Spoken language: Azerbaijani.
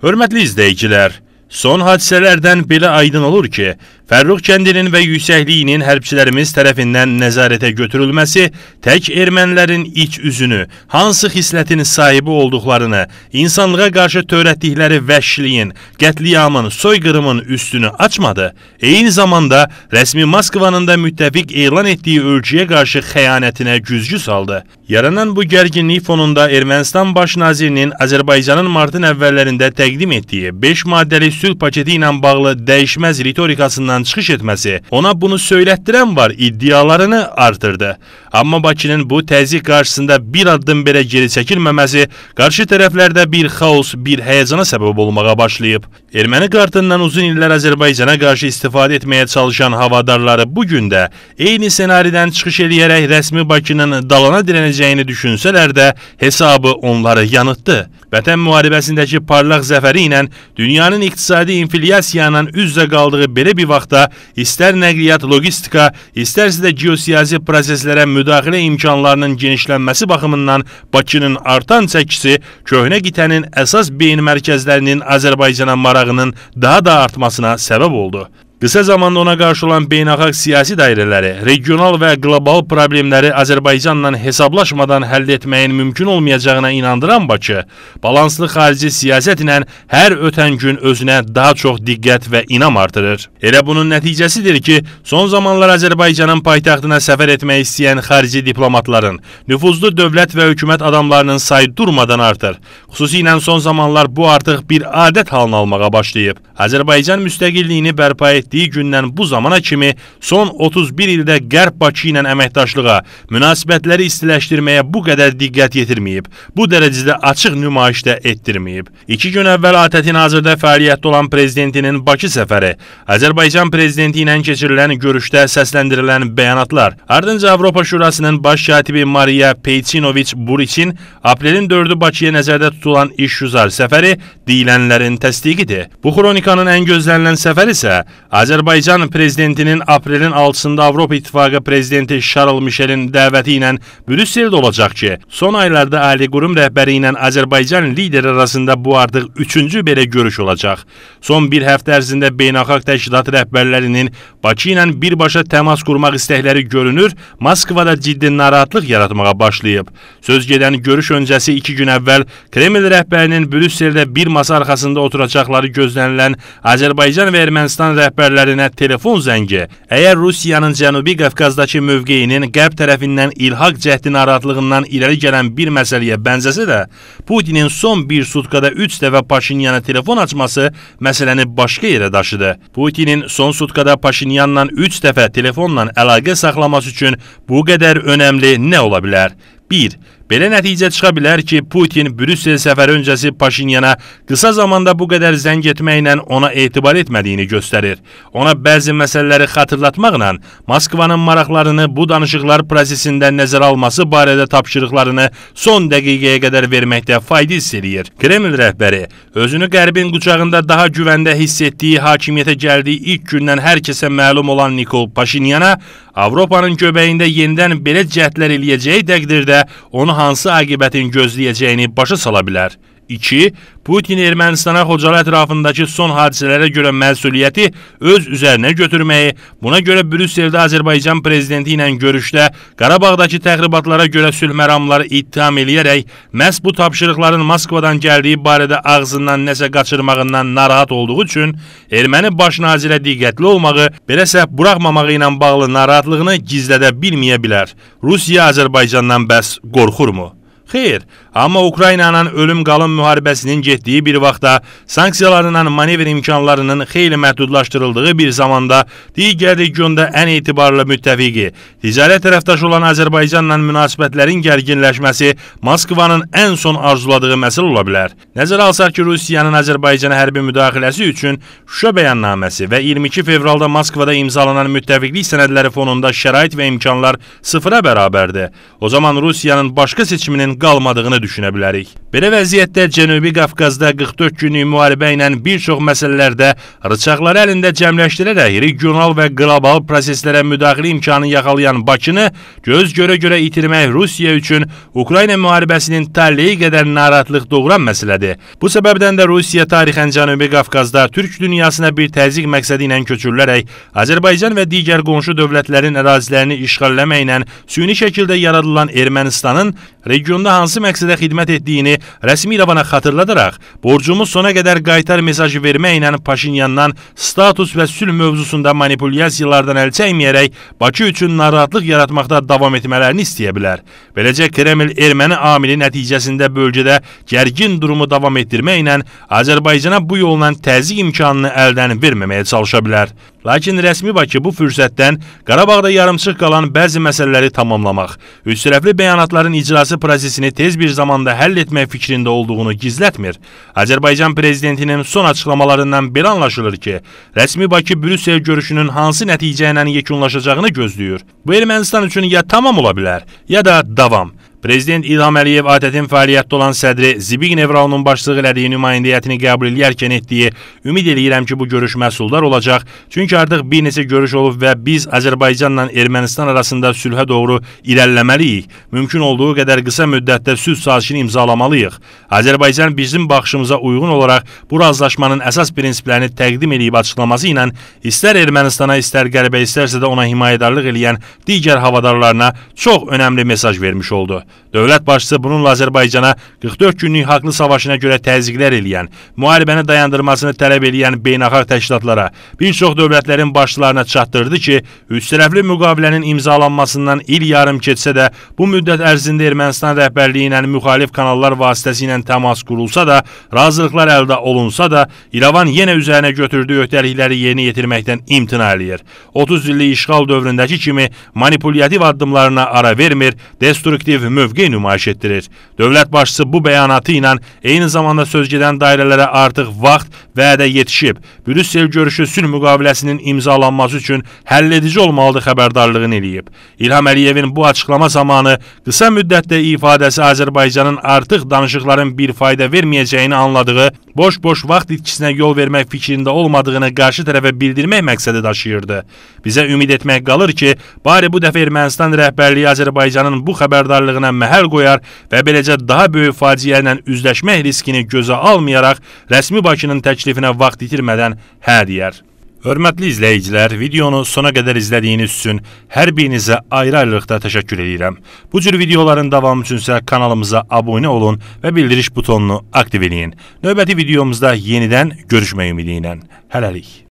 Hörmətli izleyiciler, son hadiselerden belə aydın olur ki, Fərrux kəndinin və yüksəkliyinin hərbçilərimiz tərəfindən nəzarətə götürülməsi tək ermənilərin iç üzünü, hansı xislətin sahibi olduqlarını, insanlığa qarşı törətdikləri vəhşiliyin, qətliyamın, soyqırımın üstünü açmadı, eyni zamanda rəsmi Moskvanın da müttəfiq elan etdiyi ölkəyə qarşı xəyanətinə güzgü saldı. Yaranan bu gərginlik fonunda Ermənistan Baş Nazirinin Azərbaycanın martın əvvəllərində təqdim etdiyi 5 maddəli sülh paketi ilə bağlı dəyişməz ritorikasından çıxış etməsi, ona bunu söylətdirən var iddialarını artırdı. Amma Bakının bu təzyiq qarşısında bir addım belə geri çəkilməməsi qarşı tərəflərdə bir xaos, bir həyəcana səbəb olmağa başlayıb. Erməni qartından uzun illər Azərbaycana qarşı istifadə etməyə çalışan havadarları bu gün də eyni ssenaridən çıxış eləyərək rəsmi Bakının dalana dirənəcəyini düşünsələr də hesabı onları yanıtdı. Vətən müharibəsindəki parlaq zəfəri ilə dünyanın iqtisadi inflyasiyanın üzdə qaldığı belə bir vaxtda istər nəqliyyat, logistika, istərsə də geosiyasi proseslərə müraciət müdaxilə imkanlarının genişlənməsi baxımından Bakının artan çəkisi köhnə qitənin əsas beyin mərkəzlərinin Azərbaycana marağının daha da artmasına səbəb oldu. Qısa zamanda ona qarşı olan beynəlxalq siyasi dairələri regional və qlobal problemləri Azərbaycanla hesablaşmadan həll etməyin mümkün olmayacağına inandıran Bakı, balanslı xarici siyasət ilə hər ötən gün özünə daha çox diqqət və inam artırır. Elə bunun nəticəsidir ki, son zamanlar Azərbaycanın paytaxtına səfər etmək istəyən xarici diplomatların, nüfuzlu dövlət və hökumət adamlarının sayı durmadan artır. Xüsusilə son zamanlar bu artıq bir adət halına almağa başlayıb. Azərbaycan müstəqilliyini bərpa etdi etdiyi gündən bu zamana kimi son 31 ildə Qərb Bakı ilə əməkdaşlığa, münasibətləri istiləşdirməyə bu qədər diqqət yetirməyib, bu dərəcədə açıq nümayişdə etdirməyib. 2 gün əvvəl ATƏT-in hazırda fəaliyyətdə olan prezidentinin Bakı səfəri, Azərbaycan prezidenti ilə keçirilən görüşdə səsləndirilən bəyanatlar, ardınca Avropa Şurasının baş katibi Maria Peycinovic Buriçin aprelin 4-ü Bakıya nəzərdə tutulan iş yüzar səfəri deyilənlərin təsdiqidir. Bu xronikanın ən gözlənilən səfər isə Azərbaycan prezidentinin aprelin 6-sında Avropa İttifaqı prezidenti Charles Michelin dəvəti ilə Brüsseldə olacaq ki, son aylarda ali qurum rəhbəri ilə Azərbaycan lideri arasında bu artıq üçüncü belə görüş olacaq. Son bir həftə ərzində beynəlxalq təşkilat rəhbərlərinin Bakı ilə birbaşa təmas qurmaq istəkləri görünür, Moskvada ciddi narahatlıq yaratmağa başlayıb. Söz gedən görüş öncəsi iki gün əvvəl Kreml rəhbərinin Brüsseldə bir masa arxasında oturacaqları gözlənilən Azərbaycan və Ermənistan rəhbərləri səfərlərinə telefon zəngi, əgər Rusiyanın Cənubi Qafqazdakı mövqeyinin qərb tərəfindən ilhaq cəhdin aratlığından irəli gələn bir məsələyə bənzəsə də, Putinin son bir sutkada 3 dəfə Paşinyana telefon açması məsələni başqa yerə daşıdı. Putinin son sutkada Paşinyanla 3 dəfə telefonla əlaqə saxlaması üçün bu qədər önəmli nə ola bilər? 1. Belə nəticə çıxa bilər ki, Putin Brüssel səfəri öncəsi Paşinyana qısa zamanda bu qədər zəng etməklə ona etibar etmədiyini göstərir. Ona bəzi məsələləri xatırlatmaqla Moskvanın maraqlarını bu danışıqlar prosesində nəzərə alması barədə tapşırıqlarını son dəqiqəyə qədər verməkdə fayda hiss eləyir. Kreml rəhbəri özünü Qərbin qucağında daha güvəndə hiss etdiyi hakimiyyətə gəldiyi ilk gündən hər kəsə məlum olan Nikol Paşinyana Avropanın göbəyində yenidən belə cəhdlər eləyəcəyi təqdirdə onu hansı aqibətin gözləyəcəyini başa sala bilər. 2. Putin Ermənistana Xocalı ətrafındakı son hadisələrə görə məsuliyyəti öz üzərinə götürməyi, buna görə Brüsseldə Azərbaycan prezidenti ilə görüşdə Qarabağdakı təxribatlara görə sülh məramları ittiham eləyərək məhz bu tapşırıqların Moskvadan gəldiyi barədə ağzından nəsə qaçırmağından narahat olduğu üçün erməni baş nazirə diqqətli olmağı, beləsə buraxmamağı ilə bağlı narahatlığını gizlədə bilməyə bilər. Rusiya Azərbaycandan bəs qorxurmu? Xeyr, Amma Ukraynanın ölüm-qalım müharibəsinin getdiyi bir vaxtda sanksiyalarla manevr imkanlarının xeyli məhdudlaşdırıldığı bir zamanda digər regionda ən etibarlı müttəfiqi, ticarət tərəfdaşı olan Azərbaycanla münasibətlərin gərginləşməsi Moskvanın ən son arzuladığı məsəl ola bilər. Nəzərə alsaq ki, Rusiyanın Azərbaycana hərbi müdaxiləsi üçün Şuşa bəyannaməsi və 22 fevralda Moskvada imzalanan müttəfiqlik sənədləri fonunda şərait və imkanlar sıfıra bərabərdir. O zaman Rusiyanın başqa seçiminin qalmadığını düşünürəm düşünə bilərik. Belə vəziyyətdə Cənubi Qafqazda 44 günlük müharibə ilə bir çox məsələlərdə rıçaqları əlində cəmləşdirərək regional və qlobal proseslərə müdaxilə imkanı yaxalayan Bakını göz görə-görə itirmək Rusiya üçün Ukrayna müharibəsinin taleyi qədər narahatlıq doğuran məsələdir. Bu səbəbdən də Rusiya tarixən Cənubi Qafqazda Türk dünyasına bir təzyiq məqsədi ilə köçürülərək Azərbaycan və digər qonşu dövlətlərin ərazilərini işğalləməklə süni şəkildə yaradılan Ermənistanın regionda hansı məqsədə ərazidə xidmət etdiyini rəsmi İrəvana xatırladaraq, borcumuz sona qədər qaytar mesajı verməklə Paşinyandan status və sülh mövzusunda manipulyasiyalardan əl çəkməyərək Bakı üçün narahatlıq yaratmaqda davam etmələrini istəyə bilər. Beləcə Kreml erməni amili nəticəsində bölgədə gərgin durumu davam etdirməklə Azərbaycana bu yolla təzyiq imkanını əldən verməməyə çalışa bilər. Lakin rəsmi Bakı bu fürsətdən Qarabağda yarımçıq qalan bəzi məsələləri tamamlamaq, üçtərəfli bəyanatların icrası prosesini tez bir zamanda həll etmək fikrində olduğunu gizlətmir. Azərbaycan prezidentinin son açıqlamalarından belə anlaşılır ki, rəsmi Bakı Brüssel görüşünün hansı nəticə ilə yekunlaşacağını gözləyir. Bu Ermənistan üçün ya tamam ola bilər, ya da davam. Prezident İlham Əliyev ATƏT-in fəaliyyətdə olan sədri Zbignev Raunun başçılığı elədiyi nümayəndə heyətini qəbul edərkən etdiyi "Ümid eləyirəm ki, bu görüş məhsuldar olacaq, çünki artıq bir neçə görüş olub və biz Azərbaycanla Ermənistan arasında sülhə doğru irəliləməliyik. Mümkün olduğu qədər qısa müddətdə sülh sazişini imzalamalıyıq. Azərbaycan bizim baxışımıza uyğun olaraq bu razılaşmanın əsas prinsiplərini təqdim edib açıqlaması ilə istər Ermənistana, istər Qərbə, istərsə də ona himayədarlıq edən digər havadarlarına çox önəmli mesaj vermiş oldu. Dövlət başçısı bununla Azərbaycana 44 günlük haqlı savaşına görə təzyiqlər eləyən, müharibəni dayandırmasını tələb eləyən beynəlxalq təşkilatlara, bir çox dövlətlərin başçılarına çatdırdı ki, üçtərəfli müqavilənin imzalanmasından il yarım keçsə də, bu müddət ərzində Ermənistan rəhbərliyi ilə müxalif kanallar vasitəsilə təmas qurulsa da, razılıqlar əldə olunsa da, İrəvan yenə üzərinə götürdüyü öhdəlikləri yerinə yetirməkdən imtina eləyir. 30 illik işğal dövründəki kimi manipulyativ addımlarına ara vermir, destruktiv müqavilələr mövqe nümayiş etdirir. Dövlət başçısı bu bəyanatı ilə eyni zamanda sözgedən dairələrə artıq vaxt vədə yetişib. Brüssel görüşü sülh müqaviləsinin imzalanması üçün həlledici olmalıdır xəbərdarlığını eləyib. İlham Əliyevin bu açıqlama zamanı qısa müddətdə ifadəsi Azərbaycanın artıq danışıqların bir fayda verməyəcəyini anladığı, boş-boş vaxt itkisinə yol vermək fikrində olmadığını qarşı tərəfə bildirmək məqsədi daşıyırdı. Bizə ümid etmək qalır ki, bari bu dəfə Ermənistan rəhbərliyi Azərbaycanın bu xəbərdarlığına hədəflərinə məhəl qoyar və beləcə daha böyük faciə ilə üzləşmək riskini gözə almayaraq rəsmi Bakının təklifinə vaxt itirmədən hə deyər. Hörmətli izləyicilər, videonu sona qədər izlədiyiniz üçün hər birinizə ayrı-ayrılıqda təşəkkür edirəm. Bu cür videoların davamı üçünsə kanalımıza abunə olun və bildiriş butonunu aktiv eləyin. Növbəti videomuzda yenidən görüşmək ümidi ilə. Hələlik.